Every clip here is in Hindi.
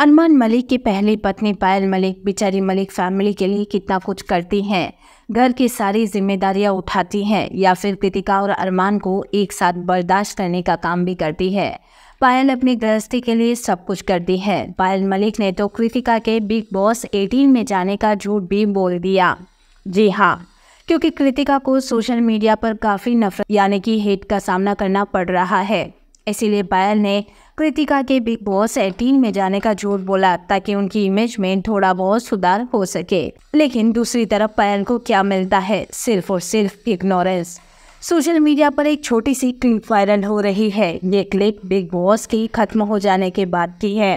अनमान मलिक की पहली पत्नी पायल मलिक बेचारी मलिक फैमिली के लिए कितना कुछ करती हैं घर की सारी जिम्मेदारियां उठाती हैं या फिर कृतिका और अरमान को एक साथ बर्दाश्त करने का काम भी करती है पायल अपनी गृहस्थी के लिए सब कुछ करती है पायल मलिक ने तो कृतिका के बिग बॉस 18 में जाने का झूठ भी बोल दिया जी हाँ क्योंकि कृतिका को सोशल मीडिया पर काफ़ी नफरत यानी कि हेट का सामना करना पड़ रहा है इसीलिए पायल ने कृतिका के बिग बॉस एटीन में जाने का झूठ बोला ताकि उनकी इमेज में थोड़ा बहुत सुधार हो सके लेकिन दूसरी तरफ पायल को क्या मिलता है सिर्फ और सिर्फ इग्नोरेंस सोशल मीडिया पर एक छोटी सी क्लिप वायरल हो रही है ये क्लिप बिग बॉस की खत्म हो जाने के बाद की है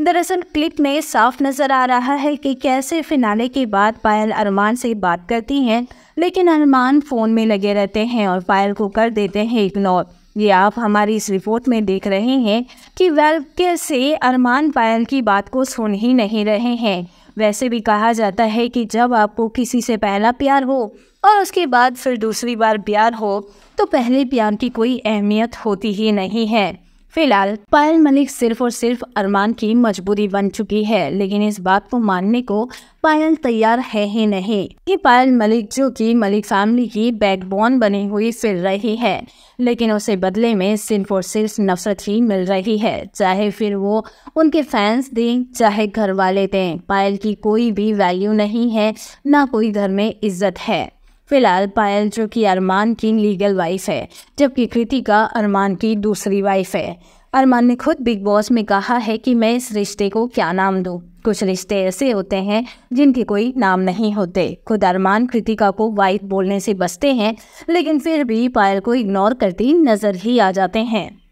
दरअसल क्लिप में साफ नज़र आ रहा है कि कैसे फिनाले के बाद पायल अरमान से बात करती हैं लेकिन अरमान फ़ोन में लगे रहते हैं और पायल को कर देते हैं इग्नोर ये आप हमारी इस रिपोर्ट में देख रहे हैं कि वेलकेयर से अरमान पायल की बात को सुन ही नहीं रहे हैं वैसे भी कहा जाता है कि जब आपको किसी से पहला प्यार हो और उसके बाद फिर दूसरी बार प्यार हो तो पहले प्यार की कोई अहमियत होती ही नहीं है फिलहाल पायल मलिक सिर्फ और सिर्फ अरमान की मजबूरी बन चुकी है लेकिन इस बात को मानने को पायल तैयार है ही नहीं कि पायल मलिक जो कि मलिक फैमिली की बैकबोन बनी हुई फिर रही है लेकिन उसे बदले में सिर्फ और सिर्फ नफरत ही मिल रही है चाहे फिर वो उनके फैंस दें चाहे घर वाले दें पायल की कोई भी वैल्यू नहीं है ना कोई घर में इज्जत है फिलहाल पायल जो कि अरमान की लीगल वाइफ है जबकि कृतिका अरमान की दूसरी वाइफ है अरमान ने खुद बिग बॉस में कहा है कि मैं इस रिश्ते को क्या नाम दूँ कुछ रिश्ते ऐसे होते हैं जिनके कोई नाम नहीं होते खुद अरमान कृतिका को वाइफ बोलने से बचते हैं लेकिन फिर भी पायल को इग्नोर करती नज़र ही आ जाते हैं